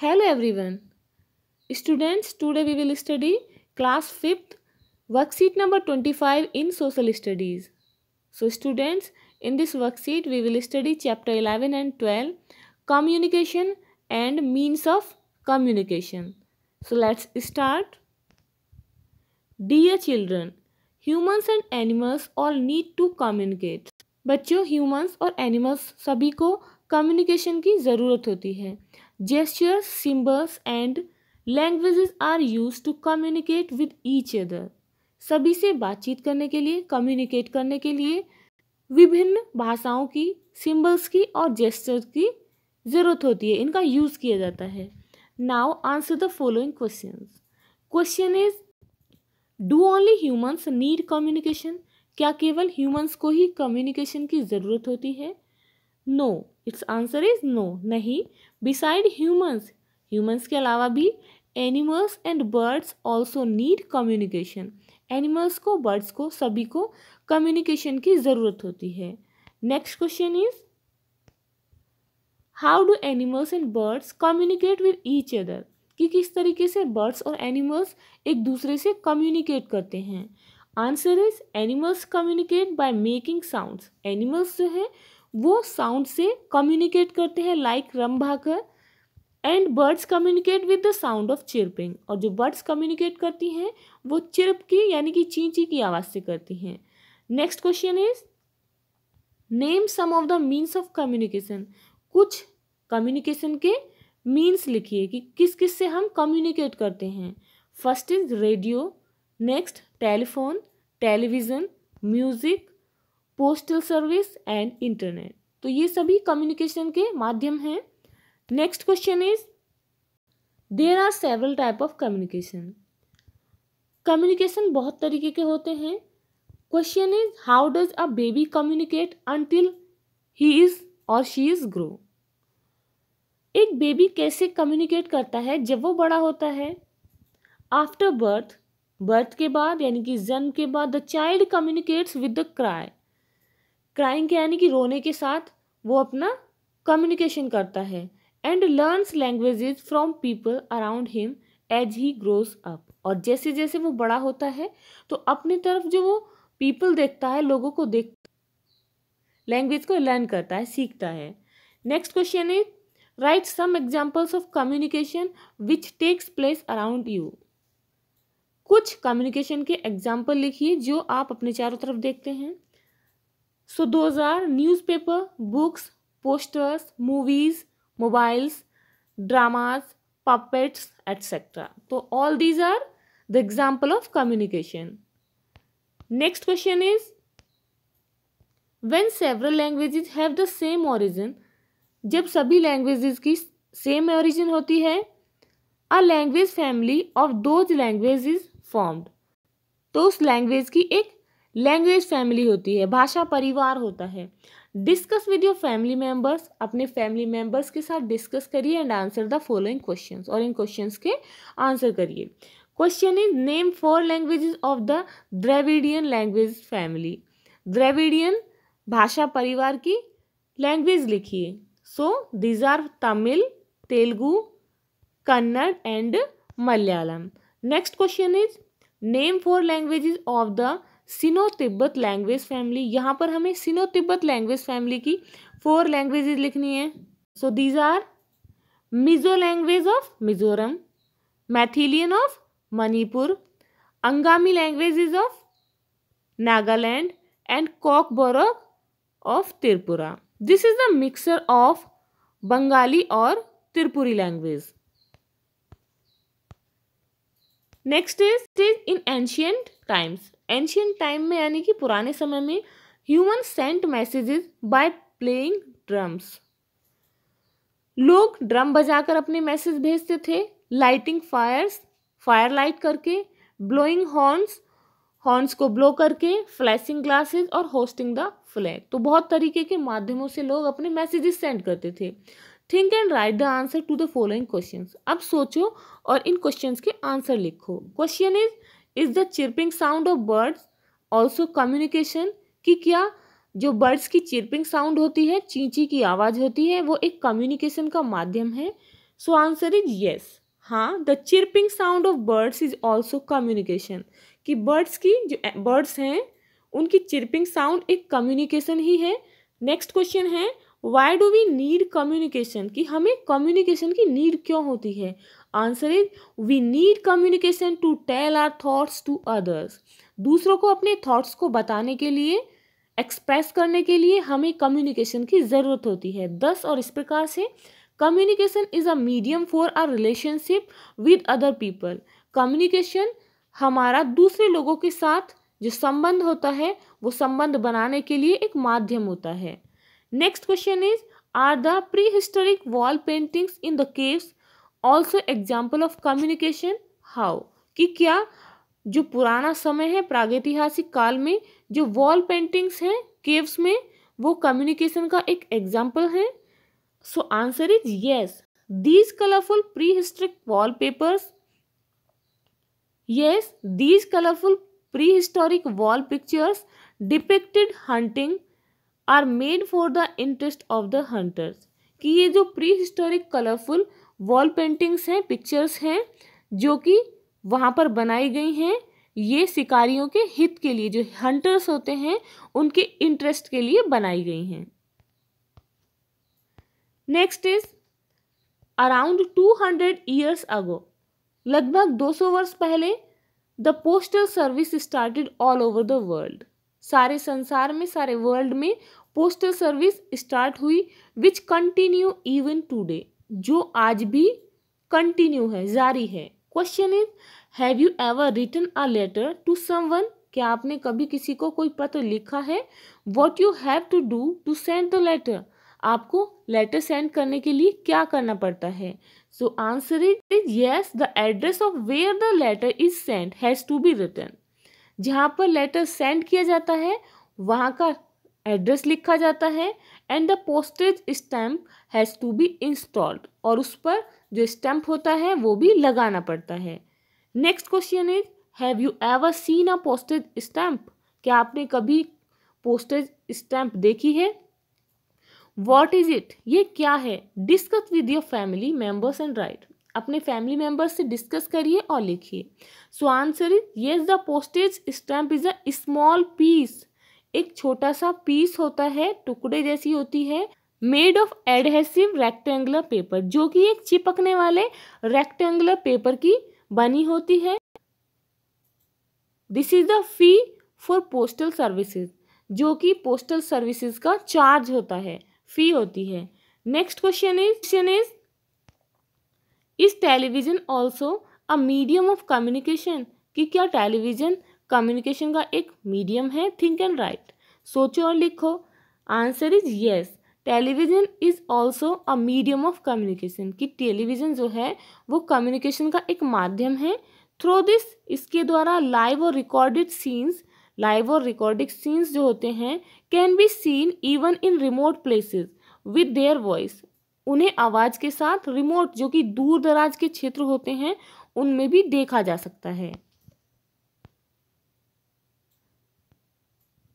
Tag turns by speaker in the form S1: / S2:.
S1: hello everyone students today we will study class fifth worksheet number twenty five in social studies so students in this worksheet we will study chapter eleven and twelve communication and means of communication so let's start dear children humans and animals all need to communicate बच्चों humans और animals सभी को communication की ज़रूरत होती है Gestures, symbols and languages are use to communicate with each other सभी से बातचीत करने के लिए कम्युनिकेट करने के लिए विभिन्न भाषाओं की सिंबल्स की और जेस्टर की ज़रूरत होती है इनका यूज़ किया जाता है now answer the following question question is do only humans need communication क्या केवल ह्यूमंस को ही कम्युनिकेशन की ज़रूरत होती है no it's answer is no नहीं बिसाइड ह्यूमंस ह्यूमंस के अलावा भी animals and birds also need communication animals को बर्ड्स को सभी को कम्युनिकेशन की ज़रूरत होती है next question is how do animals and birds communicate with each other कि किस तरीके से बर्ड्स और एनिमल्स एक दूसरे से कम्युनिकेट करते हैं answer is animals communicate by making sounds animals जो है वो साउंड से कम्युनिकेट करते हैं लाइक भाकर and birds communicate with the sound of chirping और जो बर्ड्स कम्युनिकेट करती हैं वो चिरप की यानी कि चींची की आवाज़ से करती हैं next question is name some of the means of communication कुछ कम्युनिकेशन के मीन्स लिखिए कि किस किस से हम कम्युनिकेट करते हैं first is radio next telephone television music postal service and internet तो ये सभी कम्युनिकेशन के माध्यम हैं next question is there are several type of communication communication बहुत तरीके के होते हैं question is how does a baby communicate until he is और शी इज ग्रो एक बेबी कैसे कम्युनिकेट करता है जब वो बड़ा होता है आफ्टर बर्थ बर्थ के बाद यानी कि जन्म के बाद the child communicates with the cry crying के यानी कि रोने के साथ वो अपना कम्युनिकेशन करता है and learns languages from people around him as he grows up और जैसे जैसे वो बड़ा होता है तो अपनी तरफ जो वो पीपल देखता है लोगों को देख लैंग्वेज को लर्न करता है सीखता है next question is write some examples of communication which takes place around you कुछ कम्युनिकेशन के एग्जाम्पल लिखिए जो आप अपने चारों तरफ देखते हैं so those are newspaper books posters movies mobiles dramas puppets etcetera तो all these are the example of communication next question is when several languages have the same origin जब सभी लैंग्वेज की सेम ऑरिजिन होती है a language family of those language is formed तो उस language की एक लैंग्वेज फैमिली होती है भाषा परिवार होता है discuss with your family members अपने फैमिली मेम्बर्स के साथ डिस्कस करिए and answer the following question और इन क्वेश्चन के आंसर करिए question is name four languages of the Dravidian language family Dravidian भाषा परिवार की लैंग्वेज लिखिए so these are Tamil Telugu Kannada and Malayalam next question is name four languages of the Sino Tibet language family यहाँ पर हमें सिनो तिब्बत लैंग्वेज फैमिली की four languages लिखनी है so these are Mizo language of Mizoram मैथिलियन of Manipur Angami languages of Nagaland and Kokborok of Tripura this is the mixer of Bengali और Tripuri language next is is in ancient times ancient time में यानी कि पुराने समय में human sent messages by playing drums लोग drum बजाकर अपने मैसेज भेजते थे लाइटिंग फायर्स फायर लाइट करके ब्लोइंग हॉर्न्स हॉर्न्स को ब्लो करके फ्लैशिंग ग्लासेस और होस्टिंग द फ्लैग तो बहुत तरीके के माध्यमों से लोग अपने मैसेजेस सेंड करते थे think and write the answer to the following question अब सोचो और इन क्वेश्चन के आंसर लिखो question is is the chirping sound of birds also communication कि क्या जो बर्ड्स की चिरपिंग साउंड होती है चींची की आवाज़ होती है वो एक कम्युनिकेशन का माध्यम है सो आंसर इज येस हाँ the chirping sound of birds is also communication कि बर्ड्स की जो बर्ड्स हैं उनकी चिरपिंग साउंड एक कम्युनिकेशन ही है नेक्स्ट क्वेश्चन है why do we need communication कि हमें कम्युनिकेशन की नीड क्यों होती है answer is we need communication to tell our thoughts to others दूसरों को अपने थॉट्स को बताने के लिए एक्सप्रेस करने के लिए हमें कम्युनिकेशन की ज़रूरत होती है दस और इस प्रकार से communication is a medium for our relationship with other people communication हमारा दूसरे लोगों के साथ जो संबंध होता है वो संबंध बनाने के लिए एक माध्यम होता है next question is are the pre historic wall paintings in the caves also example of communication how कि क्या जो पुराना समय है प्रागैतिहासिक काल में जो वॉल पेंटिंग्स हैं केव्स में वो कम्युनिकेशन का एक एग्जाम्पल है so answer is yes these colourful pre historic wall papers yes these colourful pre historic wall pictures depicted hunting are made for the interest of the hunters कि ये जो pre historic colourful wall paintings हैं pictures हैं जो कि वहाँ पर बनाई गई हैं ये शिकारियों के हित के लिए जो हंटर्स होते हैं उनके इंटरेस्ट के लिए बनाई गई हैं next is around two hundred years ago लगभग 200 वर्ष पहले the postal service started all over the world सारे संसार में सारे वर्ल्ड में पोस्टल सर्विस स्टार्ट हुई विच कंटिन्यू इवन टूडे जो आज भी कंटिन्यू है जारी है question is have you ever return a letter to someone क्या आपने कभी किसी को कोई पत्र लिखा है what you have to do to send the letter आपको लेटर सेंड करने के लिए क्या करना पड़ता है so answer is is yes the address of where the letter is send has to be return जहाँ पर लेटर सेंड किया जाता है वहाँ का एड्रेस लिखा जाता है and the postage stamp has to be installed और उस पर जो स्टैम्प होता है वो भी लगाना पड़ता है next question is have you ever seen a postage stamp क्या आपने कभी पोस्टेज स्टैम्प देखी है वॉट इज इट ये क्या है discuss with your family members and write अपने फैमिली मेम्बर्स से डिस्कस करिए और लिखिए so answer is yes the postage stamp is a small piece एक छोटा सा पीस होता है टुकड़े जैसी होती है made of adhesive rectangular paper जो कि एक चिपकने वाले रेक्टेंगुलर पेपर की बनी होती है this is the fee for postal services जो कि पोस्टल सर्विसेज का चार्ज होता है फी होती है next question is question is is television also a medium of communication कि क्या टेलीविजन कम्युनिकेशन का एक मीडियम है थिंक एंड राइट सोचो और लिखो answer is yes television is also a medium of communication कि टेलीविज़न जो है वो कम्युनिकेशन का एक माध्यम है थ्रो दिस इसके द्वारा लाइव और रिकॉर्डेड सीन्स लाइव और रिकॉर्डिंग सीन्स जो होते हैं can be seen even in remote places with their voice उन्हें आवाज़ के साथ रिमोट जो कि दूर दराज के क्षेत्र होते हैं उनमें भी देखा जा सकता है